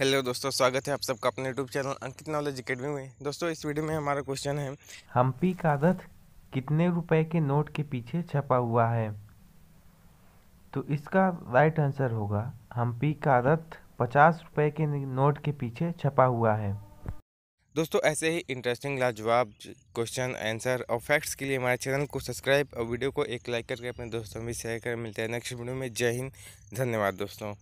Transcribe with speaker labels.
Speaker 1: hello दोस्तों स्वागत है आप सबका अपने YouTube channel Ankit knowledge academy में दोस्तों इस वीडियो में हमारा क्वेश्चन है
Speaker 2: हम्पी का रथ कितने रुपए के नोट के पीछे छपा हुआ है तो इसका राइट आंसर होगा हम्पी का रथ पचास रुपए के नोट के पीछे छपा हुआ है
Speaker 1: दोस्तों ऐसे ही इंटरेस्टिंग लाजवाब क्वेश्चन आंसर और फैक्ट्स के लिए हमारे चैनल को सब्सक्राइब और वीडियो को एक लाइक करके अपने दोस्तों में शेयर कर मिलते हैं नेक्स्ट वीडियो में जय हिंद धन्यवाद दोस्तों